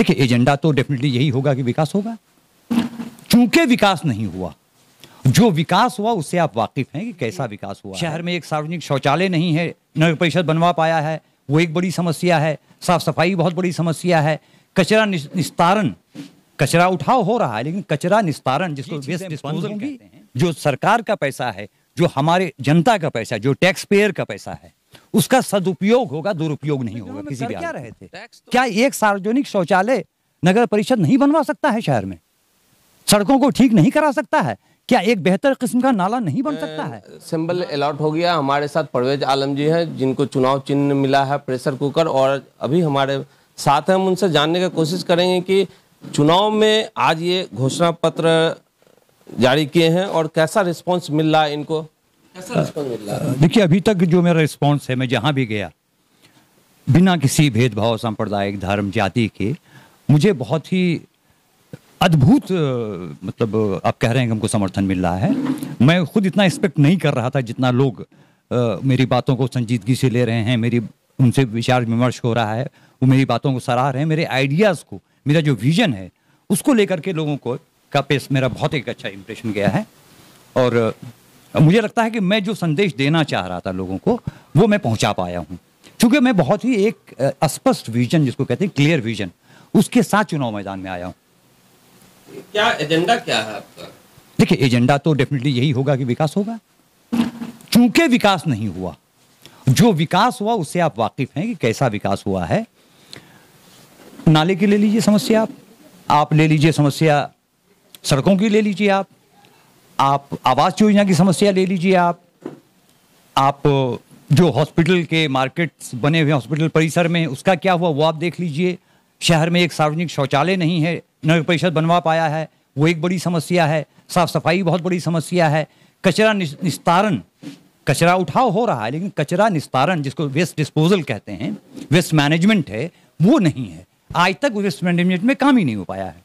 देखिए एजेंडा तो डेफिनेटली यही होगा कि विकास होगा चूंकि विकास नहीं हुआ जो विकास हुआ उससे आप वाकिफ हैं कि कैसा विकास हुआ शहर में एक सार्वजनिक शौचालय नहीं है नगर परिषद बनवा पाया है वो एक बड़ी समस्या है साफ सफाई बहुत बड़ी समस्या है कचरा निस्तारण कचरा उठाव हो रहा है लेकिन कचरा निस्तारण जिसको डिस्पोजल जो सरकार का पैसा है जो हमारे जनता का पैसा है जो टैक्स पेयर का पैसा है उसका सदुपयोग होगा दुरुपयोग नहीं होगा किसी भी क्या रहे थे तो- क्या एक सार्वजनिक शौचालय नगर परिषद नहीं बनवा सकता है शहर में सड़कों को ठीक नहीं करा सकता है क्या एक बेहतर किस्म का नाला नहीं बन सकता है सिंबल अलॉट हो गया हमारे साथ परवेज आलम जी हैं जिनको चुनाव चिन्ह मिला है प्रेशर कुकर और अभी हमारे साथ हम उनसे जानने की कोशिश करेंगे कि चुनाव में आज ये घोषणा पत्र जारी किए हैं और कैसा रिस्पांस मिल रहा है इनको हाँ। देखिए अभी तक जो मेरा रिस्पॉन्स है मैं जहाँ भी गया बिना किसी भेदभाव सांप्रदायिक धर्म जाति के मुझे बहुत ही अद्भुत मतलब आप कह रहे हैं कि हमको समर्थन मिल रहा है मैं खुद इतना एक्सपेक्ट नहीं कर रहा था जितना लोग आ, मेरी बातों को संजीदगी से ले रहे हैं मेरी उनसे विचार विमर्श हो रहा है वो मेरी बातों को सराह रहे हैं मेरे आइडियाज़ को मेरा जो विज़न है उसको लेकर के लोगों को का पेस मेरा बहुत एक अच्छा इम्प्रेशन गया है और मुझे लगता है कि मैं जो संदेश देना चाह रहा था लोगों को वो मैं पहुंचा पाया हूं क्योंकि मैं बहुत ही एक स्पष्ट विजन जिसको कहते हैं क्लियर विजन उसके साथ चुनाव मैदान में आया हूं क्या एजेंडा क्या है आपका देखिए एजेंडा तो डेफिनेटली यही होगा कि विकास होगा चूंकि विकास नहीं हुआ जो विकास हुआ उससे आप वाकिफ हैं कि कैसा विकास हुआ है नाले की ले लीजिए समस्या आप आप ले लीजिए समस्या सड़कों की ले लीजिए आप आप आवास योजना की समस्या ले लीजिए आप आप जो हॉस्पिटल के मार्केट्स बने हुए हॉस्पिटल परिसर में उसका क्या हुआ वो आप देख लीजिए शहर में एक सार्वजनिक शौचालय नहीं है नगर परिषद बनवा पाया है वो एक बड़ी समस्या है साफ सफाई बहुत बड़ी समस्या है कचरा निस्तारण कचरा उठाव हो रहा है लेकिन कचरा निस्तारण जिसको वेस्ट डिस्पोजल कहते हैं वेस्ट मैनेजमेंट है वो नहीं है आज तक वेस्ट मैनेजमेंट में काम ही नहीं हो पाया है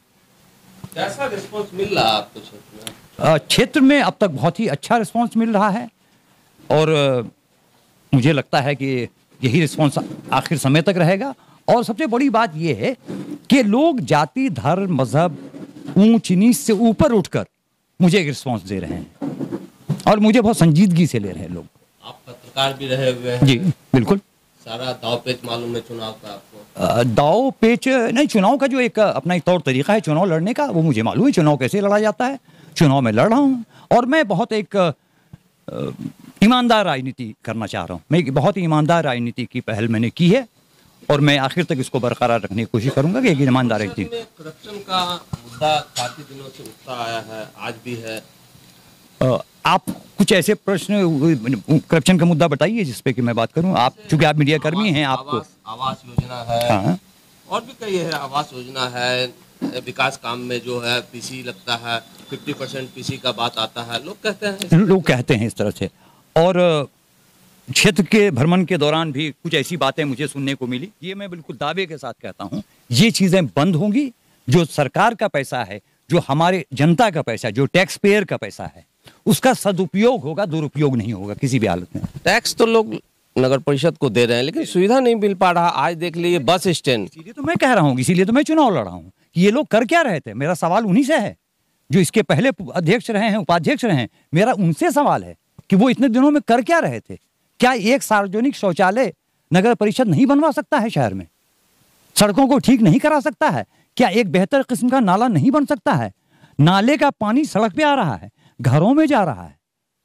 कैसा रिस्पॉन्स मिल रहा आपको क्षेत्र में अब तक बहुत ही अच्छा रिस्पांस मिल रहा है और मुझे लगता है कि यही रिस्पांस आखिर समय तक रहेगा और सबसे बड़ी बात यह है कि लोग जाति धर्म मजहब ऊंच नीच से ऊपर उठकर मुझे एक रिस्पॉन्स दे रहे हैं और मुझे बहुत संजीदगी से ले रहे हैं लोग आप पत्रकार भी रहे हुए हैं जी बिल्कुल सारा दाव पेच मालूम है चुनाव का आपको दाव पेच नहीं चुनाव का जो एक अपना एक तौर तरीका है चुनाव लड़ने का वो मुझे मालूम है चुनाव कैसे लड़ा जाता है चुनाव में लड़ रहा हूँ और मैं बहुत एक ईमानदार राजनीति करना चाह रहा हूँ मैं बहुत ही ईमानदार राजनीति की पहल मैंने की है और मैं आखिर तक इसको बरकरार रखने की कोशिश करूंगा कि एक ईमानदार राजनीति करप्शन का मुद्दा काफी दिनों से उठता आया है आज भी है आप कुछ ऐसे प्रश्न करप्शन का मुद्दा बताइए जिसपे कि मैं बात करूं आप चूंकि आप मीडिया कर्मी हैं आपको आवास योजना है हाँ, हाँ। और भी कई है आवास योजना है विकास काम में जो है पीसी लगता है 50 परसेंट पीसी का बात आता है लोग कहते हैं लोग कहते हैं इस तरह से और क्षेत्र के भ्रमण के दौरान भी कुछ ऐसी बातें मुझे सुनने को मिली ये मैं बिल्कुल दावे के साथ कहता हूँ ये चीज़ें बंद होंगी जो सरकार का पैसा है जो हमारे जनता का पैसा जो टैक्स पेयर का पैसा है उसका सदुपयोग होगा दुरुपयोग नहीं होगा किसी भी हालत में टैक्स तो लोग नगर परिषद को दे रहे हैं लेकिन सुविधा नहीं मिल पा रहा आज देख लीजिए बस स्टैंड इसीलिए तो मैं कह रहा हूँ इसीलिए तो मैं चुनाव लड़ा हूँ ये लोग कर क्या रहे थे मेरा सवाल उन्हीं से है जो इसके पहले अध्यक्ष रहे हैं उपाध्यक्ष रहे हैं मेरा उनसे सवाल है कि वो इतने दिनों में कर क्या रहे थे क्या एक सार्वजनिक शौचालय नगर परिषद नहीं बनवा सकता है शहर में सड़कों को ठीक नहीं करा सकता है क्या एक बेहतर किस्म का नाला नहीं बन सकता है नाले का पानी सड़क पे आ रहा है घरों में जा रहा है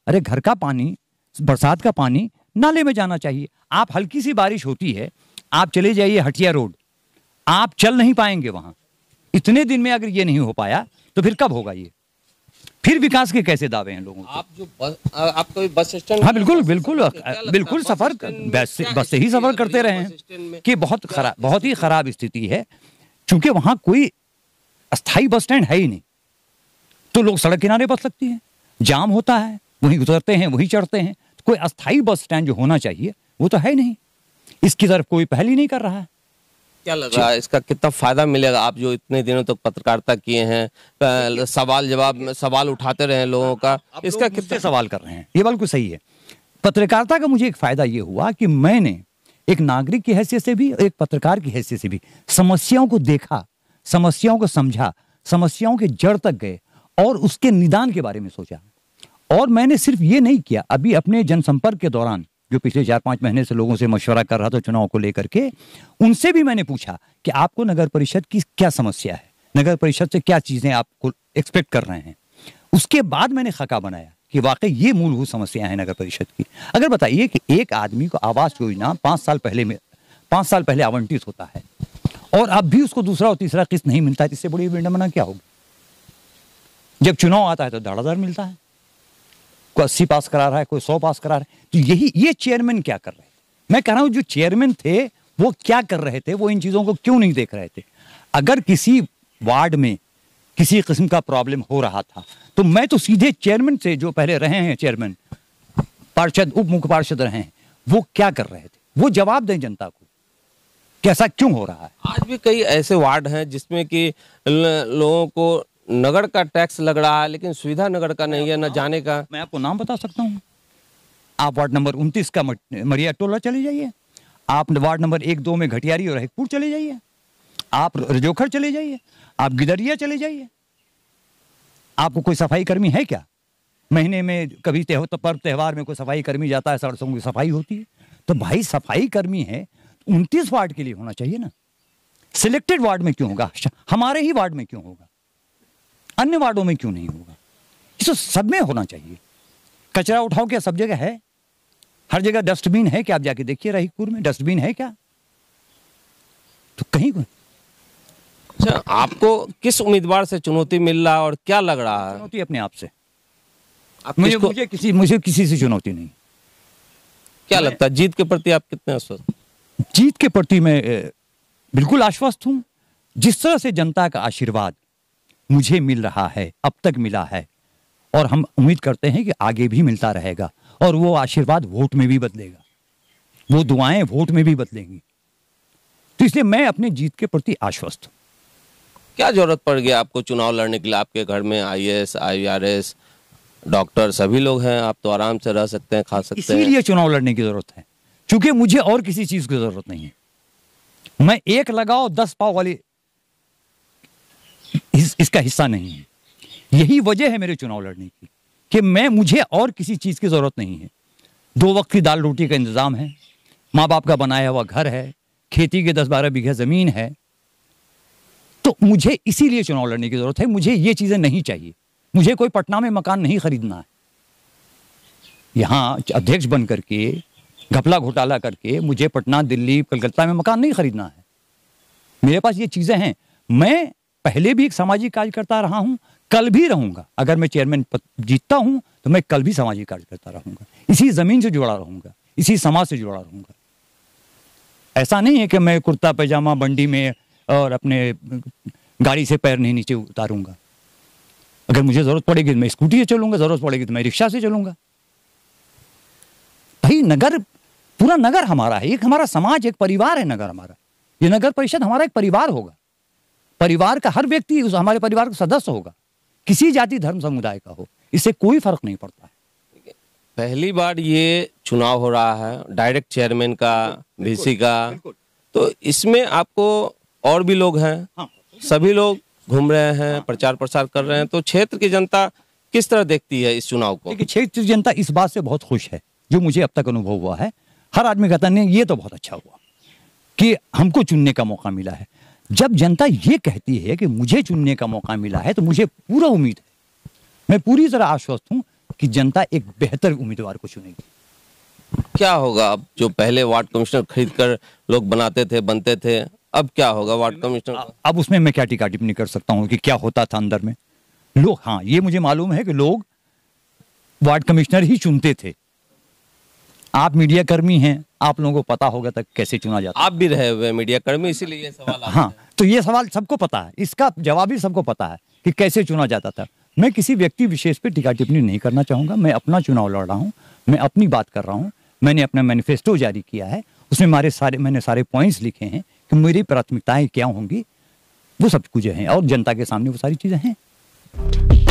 अरे घर का पानी बरसात का पानी नाले में जाना चाहिए आप हल्की सी बारिश होती है आप चले जाइए हटिया रोड आप चल नहीं पाएंगे वहां इतने दिन में अगर ये नहीं हो पाया तो फिर कब होगा ये फिर विकास के कैसे दावे हैं लोगों आप जो बस, आप तो बस स्टैंड हाँ बिल्कुल बिल्कुल बिल्कुल सफर बस से ही सफर करते रहे हैं कि बहुत खराब बहुत ही खराब स्थिति है क्योंकि वहां कोई अस्थाई बस स्टैंड है ही नहीं तो लोग सड़क किनारे बस लगती हैं जाम होता है वहीं उतरते हैं वहीं चढ़ते हैं तो कोई अस्थायी बस स्टैंड जो होना चाहिए वो तो है नहीं इसकी तरफ कोई पहल ही नहीं कर रहा है क्या लग रहा है इसका कितना फायदा मिलेगा आप जो इतने दिनों तक तो पत्रकारिता किए हैं सवाल जवाब सवाल उठाते रहे लोगों का इसका लोग कितने सवाल कर रहे हैं ये बिल्कुल सही है पत्रकारिता का मुझे एक फायदा ये हुआ कि मैंने एक नागरिक की हैसियत से भी एक पत्रकार की हैसियत से भी समस्याओं को देखा समस्याओं को समझा समस्याओं के जड़ तक गए और उसके निदान के बारे में सोचा और मैंने सिर्फ ये नहीं किया अभी अपने जनसंपर्क के दौरान जो पिछले चार पांच महीने से लोगों से मशवरा कर रहा था चुनाव को लेकर के उनसे भी मैंने पूछा कि आपको नगर परिषद की क्या समस्या है नगर परिषद से क्या चीज़ें आपको एक्सपेक्ट कर रहे हैं उसके बाद मैंने खका बनाया कि वाकई ये मूलभूत समस्या है नगर परिषद की अगर बताइए कि एक आदमी को आवास योजना पांच साल पहले में पांच साल पहले आवंटित होता है और अब भी उसको दूसरा और तीसरा किस्त नहीं मिलता है इससे बड़ी विडंबना क्या होगी जब चुनाव आता है तो दाड़ादार मिलता है कोई अस्सी पास करा रहा है कोई सौ पास करा रहा है तो यही ये चेयरमैन क्या कर रहे हैं मैं कह रहा हूँ जो चेयरमैन थे वो क्या कर रहे थे वो इन चीज़ों को क्यों नहीं देख रहे थे अगर किसी वार्ड में किसी किस्म का प्रॉब्लम हो रहा था तो मैं तो सीधे चेयरमैन से जो पहले रहे हैं चेयरमैन पार्षद उप मुख्य पार्षद रहे हैं वो क्या कर रहे थे वो जवाब दें जनता को कैसा क्यों हो रहा है आज भी कई ऐसे वार्ड हैं जिसमें कि लोगों को नगर का टैक्स लग रहा है लेकिन सुविधा नगर का नहीं है ना जाने का मैं आपको नाम बता सकता हूँ आप वार्ड नंबर उनतीस का मरिया टोला चले जाइए आप वार्ड नंबर एक दो में घटियारी और हेकपुर चले जाइए आप रजोखर चले जाइए आप गिदरिया चले जाइए आपको कोई सफाई कर्मी है क्या महीने में कभी त्यौहार तो पर्व त्यौहार में कोई सफाई कर्मी जाता है सड़सों की सफाई होती है तो भाई सफाई कर्मी है तो उनतीस वार्ड के लिए होना चाहिए ना सिलेक्टेड वार्ड में क्यों होगा अच्छा, हमारे ही वार्ड में क्यों होगा अन्य वार्डों में क्यों नहीं होगा इसको सब में होना चाहिए कचरा उठाओ क्या सब जगह है हर जगह डस्टबिन है क्या आप जाके देखिए रहीपुर में डस्टबिन है क्या तो कहीं कोई अच्छा आपको किस उम्मीदवार से चुनौती मिल रहा और क्या लग रहा है चुनौती अपने आप से आप मुझे, मुझे किसी मुझे किसी से चुनौती नहीं क्या लगता है जीत के प्रति आप कितने आश्वस्त जीत के प्रति मैं बिल्कुल आश्वस्त हूं जिस तरह से जनता का आशीर्वाद मुझे मिल रहा है अब तक मिला है और हम उम्मीद करते हैं कि आगे भी मिलता रहेगा और वो आशीर्वाद वोट में भी बदलेगा वो दुआएं वोट में भी बदलेंगी तो इसलिए मैं अपने जीत के प्रति आश्वस्त हूँ क्या जरूरत पड़ गई आपको चुनाव लड़ने के लिए आपके घर में I S I R S doctor सभी लोग हैं आप तो आराम से रह सकते हैं खा सकते हैं इसीलिए चुनाव लड़ने की जरूरत है क्योंकि मुझे और किसी चीज की जरूरत नहीं है मैं एक लगाओ दस पाओ वाली इसका हिस्सा नहीं है यही वजह है मेरे चुनाव लड़ने की कि मैं मुझे और किसी चीज़ की ज़रूरत नहीं है दो वक्त की दाल रोटी का इंतज़ाम है माँ बाप का बनाया हुआ घर है खेती के दस बारह बीघे ज़मीन है तो मुझे इसीलिए चुनाव लड़ने की ज़रूरत है मुझे ये चीज़ें नहीं चाहिए मुझे कोई पटना में मकान नहीं खरीदना है यहाँ अध्यक्ष बन करके घपला घोटाला करके मुझे पटना दिल्ली कलकत्ता में मकान नहीं खरीदना है मेरे पास ये चीज़ें हैं मैं पहले भी एक सामाजिक कार्यकर्ता रहा हूं कल भी रहूंगा अगर मैं चेयरमैन जीतता हूं तो मैं कल भी सामाजिक कार्यकर्ता रहूंगा इसी ज़मीन से जुड़ा रहूंगा इसी समाज से जुड़ा रहूंगा ऐसा नहीं है कि मैं कुर्ता पैजामा बंडी में और अपने गाड़ी से पैर नहीं नीचे उतारूंगा अगर मुझे ज़रूरत पड़ेगी तो मैं स्कूटी से चलूंगा ज़रूरत पड़ेगी तो मैं रिक्शा से चलूंगा भाई नगर पूरा नगर हमारा है एक हमारा समाज एक परिवार है नगर हमारा ये नगर परिषद हमारा एक परिवार होगा परिवार का हर व्यक्ति हमारे परिवार का सदस्य होगा किसी जाति धर्म समुदाय का हो इससे कोई फर्क नहीं पड़ता है पहली बार ये चुनाव हो रहा है डायरेक्ट चेयरमैन का वीसी का तो इसमें आपको और भी लोग हैं हाँ। सभी लोग घूम रहे हैं हाँ। प्रचार प्रसार कर रहे हैं तो क्षेत्र की जनता किस तरह देखती है इस चुनाव को देखिए क्षेत्र की जनता इस बात से बहुत खुश है जो मुझे अब तक अनुभव हुआ है हर आदमी कहता नहीं ये तो बहुत अच्छा हुआ कि हमको चुनने का मौका मिला है जब जनता ये कहती है कि मुझे चुनने का मौका मिला है तो मुझे पूरा उम्मीद है मैं पूरी तरह आश्वस्त हूँ कि जनता एक बेहतर उम्मीदवार को चुनेगी क्या होगा अब जो पहले वार्ड कमिश्नर खरीद कर लोग बनाते थे बनते थे अब क्या होगा वार्ड कमिश्नर अब उसमें मैं क्या टीका टिप्पणी कर सकता हूँ कि क्या होता था अंदर में लोग हाँ ये मुझे मालूम है कि लोग वार्ड कमिश्नर ही चुनते थे आप मीडिया कर्मी हैं आप लोगों को पता होगा तक कैसे चुना जाता आप भी रहे हुए मीडिया कर्मी इसीलिए ये सवाल हाँ तो ये सवाल सबको पता है इसका जवाब भी सबको पता है कि कैसे चुना जाता था मैं किसी व्यक्ति विशेष पर टीका टिप्पणी नहीं करना चाहूँगा मैं अपना चुनाव लड़ रहा हूँ मैं अपनी बात कर रहा हूँ मैंने अपना मैनिफेस्टो जारी किया है उसमें हमारे सारे मैंने सारे पॉइंट्स लिखे हैं कि मेरी प्राथमिकताएं क्या होंगी वो सब कुछ हैं और जनता के सामने वो सारी चीज़ें हैं